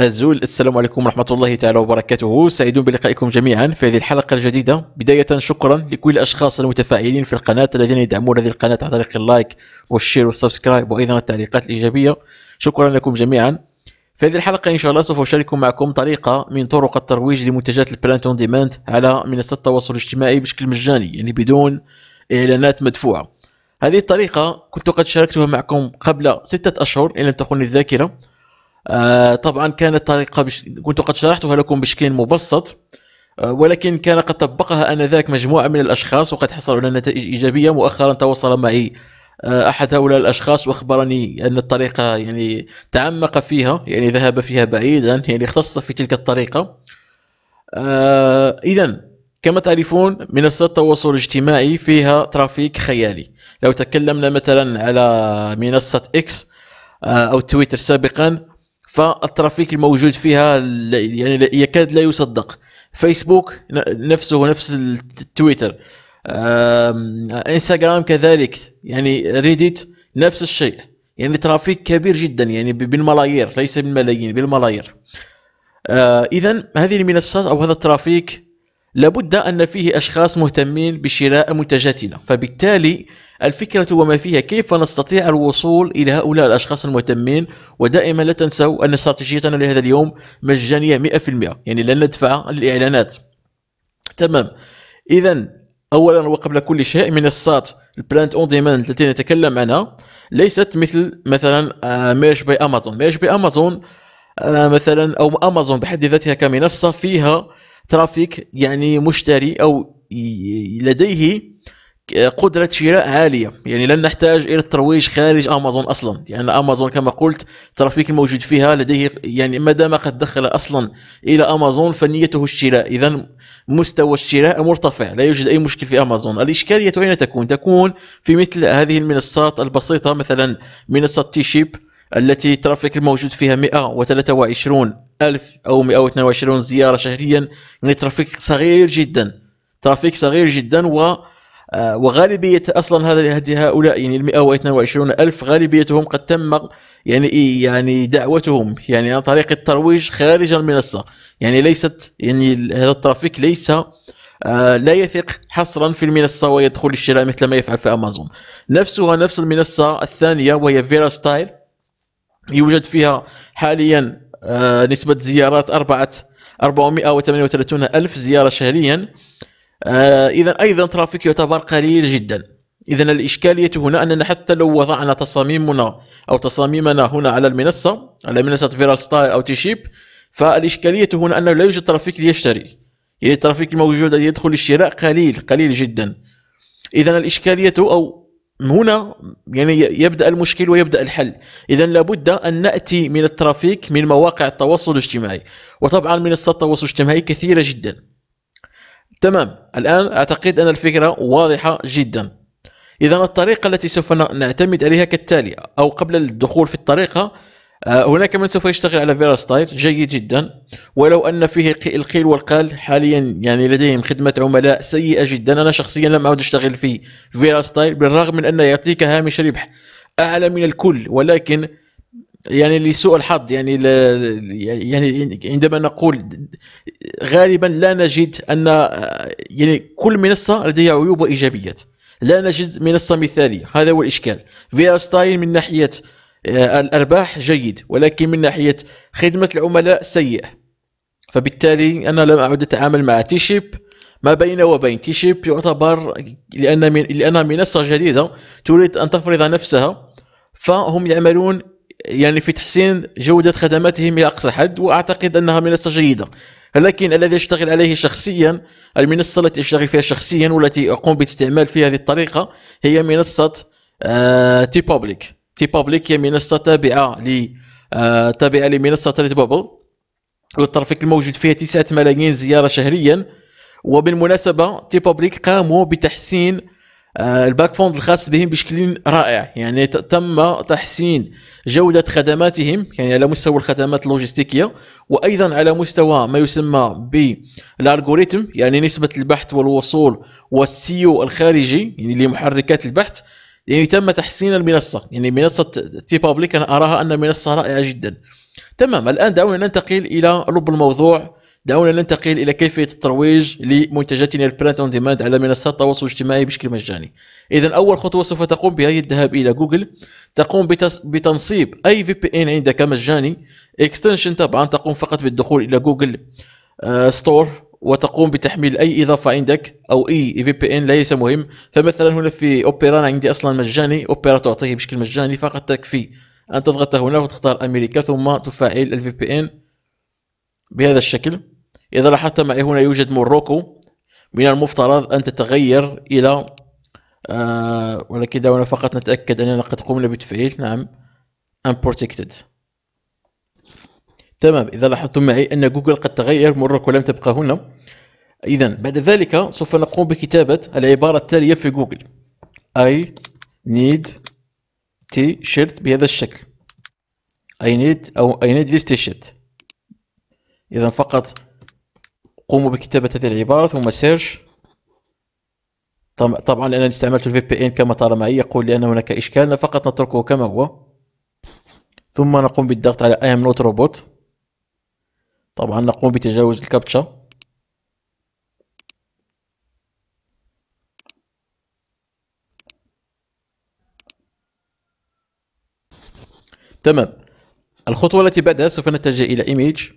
أزول السلام عليكم ورحمة الله تعالى وبركاته سعيدون بلقائكم جميعا في هذه الحلقة الجديدة بداية شكرا لكل الأشخاص المتفاعلين في القناة الذين يدعمون هذه القناة عن طريق اللايك والشير والسبسكرايب وأيضا التعليقات الإيجابية شكرا لكم جميعا في هذه الحلقة إن شاء الله سوف أشارك معكم طريقة من طرق الترويج لمنتجات البلانت اون ديماند على منصات التواصل الاجتماعي بشكل مجاني يعني بدون إعلانات مدفوعة هذه الطريقة كنت قد شاركتها معكم قبل ستة أشهر إن لم تخني الذاكرة آه، طبعا كانت طريقة بش... كنت قد شرحتها لكم بشكل مبسط آه، ولكن كان قد طبقها آنذاك مجموعة من الأشخاص وقد حصلوا على نتائج إيجابية مؤخرا تواصل معي آه، أحد هؤلاء الأشخاص وأخبرني أن الطريقة يعني تعمق فيها يعني ذهب فيها بعيدا يعني اختص في تلك الطريقة إذا كما تعرفون منصات التواصل الاجتماعي فيها ترافيك خيالي لو تكلمنا مثلا على منصة إكس أو تويتر سابقا فالترافيك الموجود فيها يعني يكاد لا يصدق فيسبوك نفسه نفس التويتر انستغرام كذلك يعني ريديت نفس الشيء يعني ترافيك كبير جدا يعني بالملايير ليس بالملايين بالملايير آه، اذا هذه المنصات او هذا الترافيك لابد أن فيه أشخاص مهتمين بشراء منتجاتنا فبالتالي الفكرة وما فيها كيف نستطيع الوصول إلى هؤلاء الأشخاص المهتمين ودائما لا تنسوا أن استراتيجيتنا لهذا اليوم مجانية 100% يعني لن ندفع للإعلانات تمام إذا أولا وقبل كل شيء منصات البلانت اون ديماند التي نتكلم عنها ليست مثل مثلا ميرش باي أمازون ميرش باي أمازون مثلا أو أمازون بحد ذاتها كمنصة فيها ترافيك يعني مشتري او لديه قدرة شراء عالية يعني لن نحتاج إلى الترويج خارج أمازون أصلا يعني أمازون كما قلت ترافيك الموجود فيها لديه يعني ما دام قد دخل أصلا إلى أمازون فنيته الشراء إذا مستوى الشراء مرتفع لا يوجد أي مشكل في أمازون الإشكالية أين تكون؟ تكون في مثل هذه المنصات البسيطة مثلا منصة تي شيب التي ترافيك الموجود فيها 123 ألف أو 122 زيارة شهريا يعني ترافيك صغير جدا ترافيك صغير جدا و آه، وغالبية أصلا هذا هؤلاء يعني ال 122 ألف غالبيتهم قد تم يعني يعني دعوتهم يعني عن طريق الترويج خارج المنصة يعني ليست يعني هذا الترافيك ليس آه، لا يثق حصرا في المنصة ويدخل الشراء مثل ما يفعل في أمازون نفسها نفس المنصة الثانية وهي فيرا ستايل يوجد فيها حاليا آه، نسبة زيارات أربعة 438 ألف زيارة شهريا آه، إذا أيضا ترافيك يعتبر قليل جدا إذا الإشكالية هنا أننا حتى لو وضعنا تصاميمنا أو تصاميمنا هنا على المنصة على منصة فيرال ستايل أو تي شيب فالإشكالية هنا أنه لا يوجد ترافيك ليشتري يعني الترافيك الموجود يدخل الشراء قليل قليل جدا إذا الإشكالية أو هنا يعني يبدا المشكل ويبدا الحل اذا لابد ان ناتي من الترافيك من مواقع التواصل الاجتماعي وطبعا منصات التواصل الاجتماعي كثيره جدا تمام الان اعتقد ان الفكره واضحه جدا اذا الطريقه التي سوف نعتمد عليها كالتالي او قبل الدخول في الطريقه آه، هناك من سوف يشتغل على فيرا ستايل جيد جدا ولو ان فيه القيل والقال حاليا يعني لديهم خدمه عملاء سيئه جدا انا شخصيا لم اعد اشتغل في فيرا ستايل بالرغم من انه يعطيك هامش ربح اعلى من الكل ولكن يعني لسوء الحظ يعني ل... يعني عندما نقول غالبا لا نجد ان آه، يعني كل منصه لديها عيوب وايجابيات لا نجد منصه مثاليه هذا هو الاشكال فيرا ستايل من ناحيه آه، الأرباح جيد ولكن من ناحية خدمة العملاء سيء فبالتالي أنا لم أعد أتعامل مع تيشيب ما بين وبين تيشيب يعتبر لأن من لأنها منصة جديدة تريد أن تفرض نفسها فهم يعملون يعني في تحسين جودة خدماتهم إلى أقصى حد وأعتقد أنها منصة جيدة لكن الذي أشتغل عليه شخصيا المنصة التي أشتغل فيها شخصيا والتي أقوم باستعمال في هذه الطريقة هي منصة تي آه، بابليك تي بابليك هي منصه تابعه ل آه، تابعه لمنصه ريد بابل والترافيك الموجود فيها 9 ملايين زياره شهريا وبالمناسبه تي بابليك قاموا بتحسين آه، الباك فوند الخاص بهم بشكل رائع يعني تم تحسين جودة خدماتهم يعني على مستوى الخدمات اللوجستيكية وأيضا على مستوى ما يسمى بالالغوريتم يعني نسبة البحث والوصول والسيو الخارجي يعني لمحركات البحث يعني تم تحسين المنصه يعني منصه تي بابليك انا اراها ان منصه رائعه جدا تمام الان دعونا ننتقل الى لب الموضوع دعونا ننتقل الى كيفيه الترويج لمنتجاتنا البرنت اون ديماند على منصات التواصل الاجتماعي بشكل مجاني اذا اول خطوه سوف تقوم بها هي الذهاب الى جوجل تقوم بتنصيب اي في بي ان عندك مجاني اكستنشن طبعا تقوم فقط بالدخول الى جوجل ستور آه، وتقوم بتحميل اي اضافه عندك او اي في بي ان ليس مهم فمثلا هنا في اوبرا انا عندي اصلا مجاني اوبرا تعطيه بشكل مجاني فقط تكفي ان تضغط هنا وتختار امريكا ثم تفعل الفي بي ان بهذا الشكل اذا لاحظت معي هنا يوجد موروكو من المفترض ان تتغير الى آه ولكن دعونا فقط نتاكد اننا قد قمنا بتفعيل نعم unprotected تمام إذا لاحظتم معي أن جوجل قد تغير مرك ولم تبقى هنا إذا بعد ذلك سوف نقوم بكتابة العبارة التالية في جوجل اي نيد تي شيرت بهذا الشكل اي نيد أو اي نيد تي شيرت إذا فقط قوموا بكتابة هذه العبارة ثم سيرش طبعا لأنني استعملت الفي بي ان كما ترى معي يقول لي أن هناك إشكال فقط نتركه كما هو ثم نقوم بالضغط على اي ام نوت روبوت طبعا نقوم بتجاوز الكابتشا تمام الخطوة التي بعدها سوف نتجه إلى Image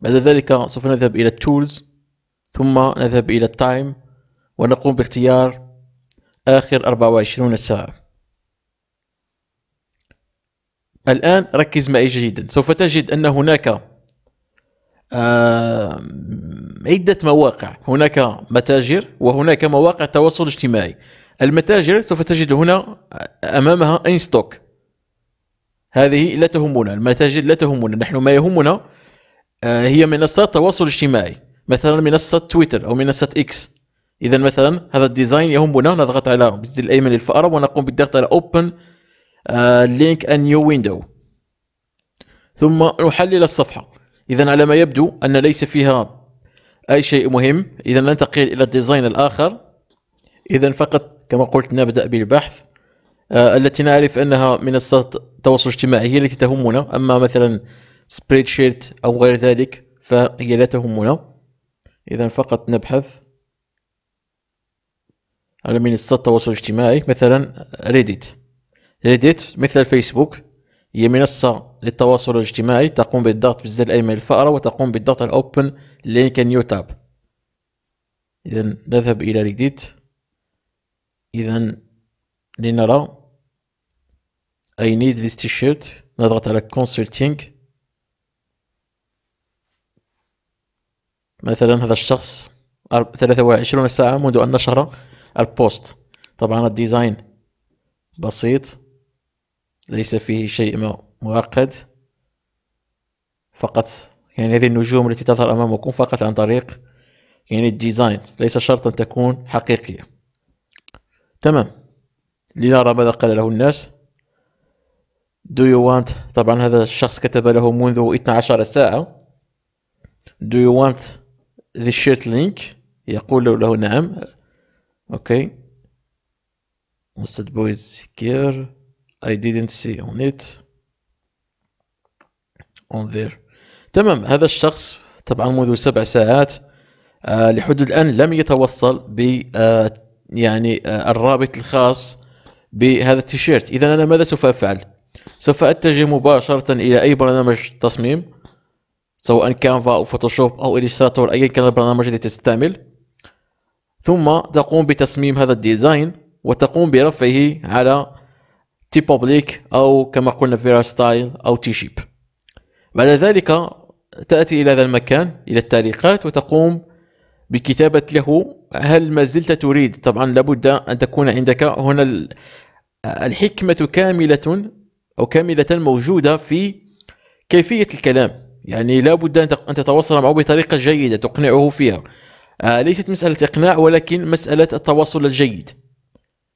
بعد ذلك سوف نذهب إلى Tools ثم نذهب إلى Time ونقوم باختيار آخر 24 ساعة الآن ركز معي جيدا سوف تجد أن هناك آه عدة مواقع هناك متاجر وهناك مواقع تواصل اجتماعي المتاجر سوف تجد هنا آه، أمامها انستوك هذه لا تهمنا المتاجر لا تهمنا نحن ما يهمنا آه هي منصات تواصل اجتماعي مثلا منصة تويتر أو منصة إكس إذا مثلا هذا الديزاين يهمنا نضغط على بالزر الأيمن للفأرة ونقوم بالضغط على Open آه، link ان new window ثم نحلل الصفحة إذا على ما يبدو أن ليس فيها أي شيء مهم إذا ننتقل إلى الديزاين الآخر إذا فقط كما قلت نبدأ بالبحث آه التي نعرف أنها من التواصل الاجتماعي هي التي تهمنا أما مثلا سبريد شيت أو غير ذلك فهي لا تهمنا إذا فقط نبحث على منصات التواصل الاجتماعي مثلا ريديت ريديت مثل الفيسبوك هي منصة للتواصل الاجتماعي تقوم بالضغط بزر الأيمن الفأرة وتقوم بالضغط على Open Link New Tab إذا نذهب إلى ريديت إذا لنرى I need this t-shirt نضغط على Consulting مثلا هذا الشخص 23 ساعة منذ أن نشر البوست طبعا الديزاين بسيط ليس فيه شيء معقد فقط يعني هذه النجوم التي تظهر أمامكم فقط عن طريق يعني الديزاين ليس شرطا تكون حقيقية تمام لنرى ماذا قال له الناس Do you want طبعا هذا الشخص كتب له منذ 12 ساعة Do you want the shirt link يقول له نعم اوكي okay. Must boys care I didn't see on it on there تمام هذا الشخص طبعا منذ سبع ساعات لحد آه، لحدود الآن لم يتوصل ب آه، يعني آه، الرابط الخاص بهذا التيشيرت إذا أنا ماذا سوف أفعل؟ سوف أتجه مباشرة إلى أي برنامج تصميم سواء كانفا أو فوتوشوب أو إليستراتور أيا كان البرنامج الذي تستعمل ثم تقوم بتصميم هذا الديزاين وتقوم برفعه على تي بوبليك او كما قلنا فيرا ستايل او تي شيب بعد ذلك تاتي الى هذا المكان الى التعليقات وتقوم بكتابه له هل ما زلت تريد طبعا لابد ان تكون عندك هنا الحكمه كامله او كامله موجوده في كيفيه الكلام يعني لابد ان تتواصل معه بطريقه جيده تقنعه فيها آه، ليست مساله اقناع ولكن مساله التواصل الجيد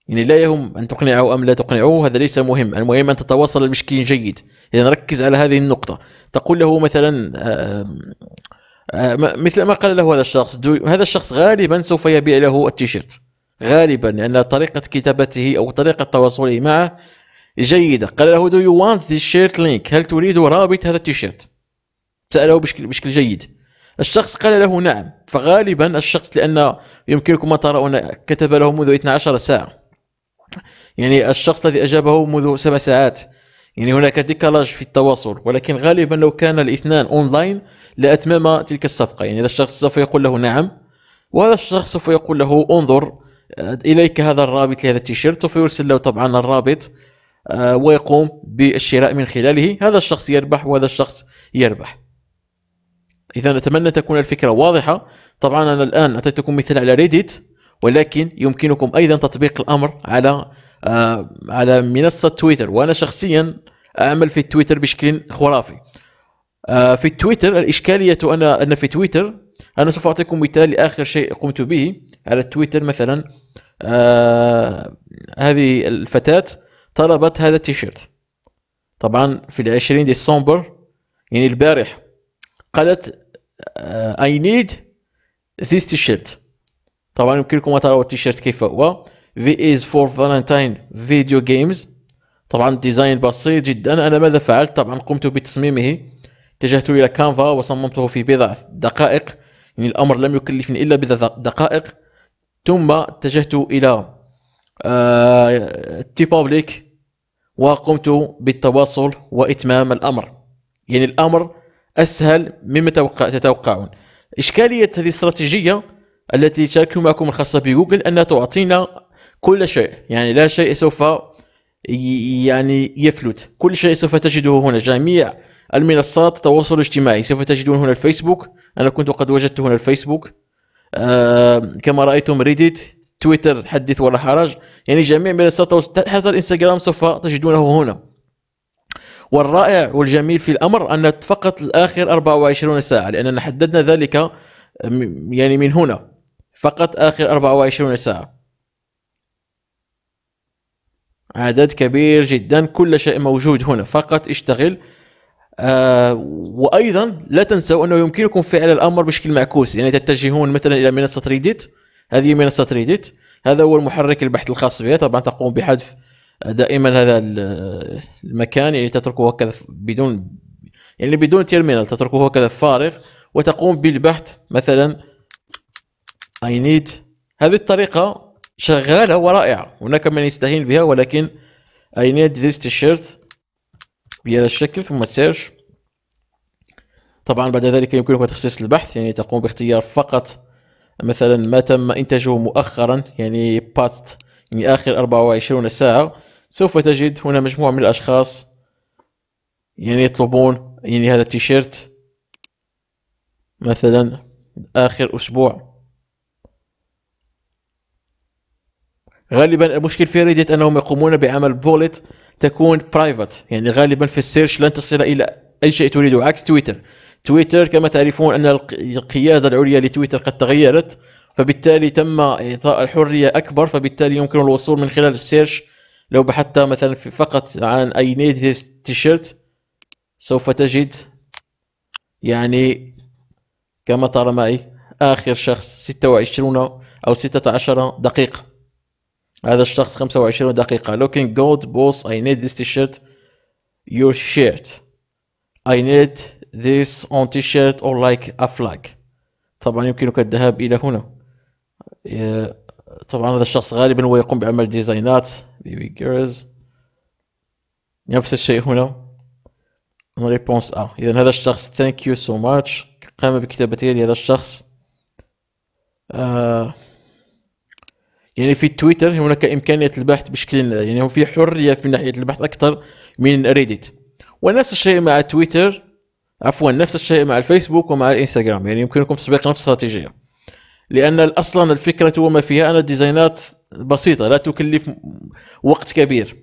يعني لا يهم أن تقنعه أم لا تقنعه هذا ليس مهم المهم أن تتواصل بشكل جيد إذا ركز على هذه النقطة تقول له مثلا آه، آه، آه، مثل ما قال له هذا الشخص هذا الشخص غالبا سوف يبيع له التيشيرت غالبا لأن طريقة كتابته أو طريقة تواصله معه جيدة قال له do you want this shirt link هل تريد رابط هذا التيشيرت سأله بشكل, بشكل جيد الشخص قال له نعم فغالبا الشخص لأن يمكنكم ما ترون كتب له منذ 12 ساعة يعني الشخص الذي أجابه منذ سبع ساعات يعني هناك ديكالاج في التواصل ولكن غالبا لو كان الاثنان اونلاين لاتمام تلك الصفقه يعني هذا الشخص سوف يقول له نعم وهذا الشخص سوف يقول له انظر آه، اليك هذا الرابط لهذا التيشيرت سوف يرسل له طبعا الرابط آه، ويقوم بالشراء من خلاله هذا الشخص يربح وهذا الشخص يربح اذا اتمنى تكون الفكره واضحه طبعا انا الان اعطيتكم مثال على ريديت ولكن يمكنكم ايضا تطبيق الامر على آه، على منصه تويتر وانا شخصيا اعمل في تويتر بشكل خرافي آه، في تويتر الاشكاليه ان ان في تويتر انا سوف اعطيكم مثال لاخر شيء قمت به على تويتر مثلا آه هذه الفتاه طلبت هذا التيشيرت طبعا في العشرين ديسمبر يعني البارح قالت آه، I need this t-shirt طبعا يمكنكم ان تروا التيشيرت كيف هو V is for Valentine Video Games طبعا ديزاين بسيط جدا أنا ماذا فعلت طبعا قمت بتصميمه اتجهت إلى كانفا وصممته في بضع دقائق يعني الأمر لم يكلفني إلا بضع دقائق ثم اتجهت إلى تي آه، بابليك وقمت بالتواصل وإتمام الأمر يعني الأمر أسهل مما تتوقعون إشكالية هذه الاستراتيجية التي شاركت معكم الخاصة بجوجل أنها تعطينا كل شيء يعني لا شيء سوف يعني يفلت كل شيء سوف تجده هنا جميع المنصات التواصل الاجتماعي سوف تجدون هنا الفيسبوك أنا كنت قد وجدت هنا الفيسبوك آه كما رأيتم ريديت تويتر حدث ولا حرج يعني جميع منصات حتى الانستغرام سوف تجدونه هنا والرائع والجميل في الأمر أن فقط الآخر 24 ساعة لأننا حددنا ذلك يعني من هنا فقط آخر 24 ساعة عدد كبير جدا كل شيء موجود هنا فقط اشتغل آه وايضا لا تنسوا انه يمكنكم فعل الامر بشكل معكوس يعني تتجهون مثلا الى منصه ريديت هذه منصه ريديت هذا هو المحرك البحث الخاص بها طبعا تقوم بحذف دائما هذا المكان يعني تتركه هكذا بدون يعني بدون تيرمينال تتركه هكذا فارغ وتقوم بالبحث مثلا اي نيد هذه الطريقة شغاله ورائعه هناك من يستهين بها ولكن I need this t-shirt بهذا الشكل ثم سيرش طبعا بعد ذلك يمكنك تخصيص البحث يعني تقوم باختيار فقط مثلا ما تم انتاجه مؤخرا يعني باست يعني اخر 24 ساعه سوف تجد هنا مجموعه من الاشخاص يعني يطلبون يعني هذا التيشيرت مثلا اخر اسبوع غالبا المشكل في ريديت انهم يقومون بعمل بولت تكون برايفت يعني غالبا في السيرش لن تصل الى اي شيء تريده عكس تويتر تويتر كما تعرفون ان القياده العليا لتويتر قد تغيرت فبالتالي تم اعطاء الحريه اكبر فبالتالي يمكن الوصول من خلال السيرش لو بحثت مثلا فقط عن اي نيد هيز تيشيرت سوف تجد يعني كما ترى إيه، معي اخر شخص 26 او 16 دقيقه هذا الشخص 25 دقيقة looking good boss I need this t-shirt your shirt I need this on t-shirt or like a flag طبعا يمكنك الذهاب إلى هنا طبعا هذا الشخص غالبا هو يقوم بعمل ديزاينات بيبي جيرز نفس الشيء هنا ريبونس ا اذا هذا الشخص ثانك يو سو ماتش قام بكتابته لهذا الشخص آه يعني في تويتر هناك إمكانية البحث بشكل يعني في حرية في ناحية البحث أكثر من ريديت ونفس الشيء مع تويتر عفوا نفس الشيء مع الفيسبوك ومع الانستغرام يعني يمكنكم تطبيق نفس الاستراتيجية لأن أصلا الفكرة وما فيها أن الديزاينات بسيطة لا تكلف وقت كبير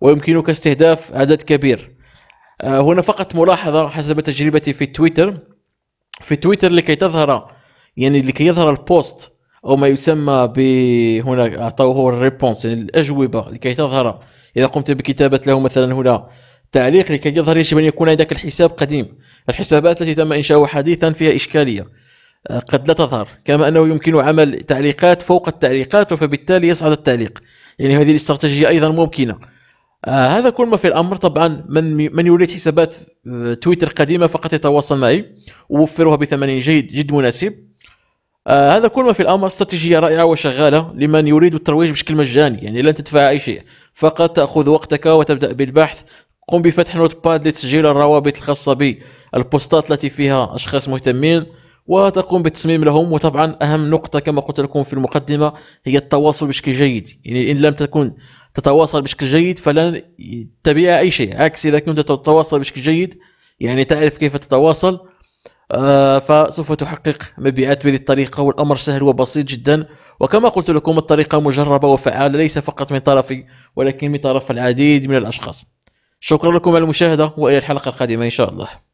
ويمكنك استهداف عدد كبير آه، هنا فقط ملاحظة حسب تجربتي في تويتر في تويتر لكي تظهر يعني لكي يظهر البوست او ما يسمى ب هنا عطاوه الريبونس يعني الاجوبه لكي تظهر اذا قمت بكتابه له مثلا هنا تعليق لكي يظهر يجب ان يكون عندك الحساب قديم الحسابات التي تم انشاؤها حديثا فيها اشكاليه آه، قد لا تظهر كما انه يمكن عمل تعليقات فوق التعليقات فبالتالي يصعد التعليق يعني هذه الاستراتيجيه ايضا ممكنه آه هذا كل ما في الامر طبعا من من يريد حسابات آه، تويتر قديمه فقط يتواصل معي ووفرها بثمن جيد جد مناسب آه هذا كل ما في الامر استراتيجيه رائعه وشغاله لمن يريد الترويج بشكل مجاني يعني لن تدفع اي شيء فقط تاخذ وقتك وتبدا بالبحث قم بفتح نوت باد لتسجيل الروابط الخاصه بالبوستات التي فيها اشخاص مهتمين وتقوم بالتصميم لهم وطبعا اهم نقطه كما قلت لكم في المقدمه هي التواصل بشكل جيد يعني ان لم تكن تتواصل بشكل جيد فلن تبيع اي شيء عكس اذا كنت تتواصل بشكل جيد يعني تعرف كيف تتواصل آه، فسوف تحقق مبيعات بهذه الطريقة والأمر سهل وبسيط جدا وكما قلت لكم الطريقة مجربة وفعالة ليس فقط من طرفي ولكن من طرف العديد من الأشخاص شكرا لكم على المشاهدة وإلى الحلقة القادمة إن شاء الله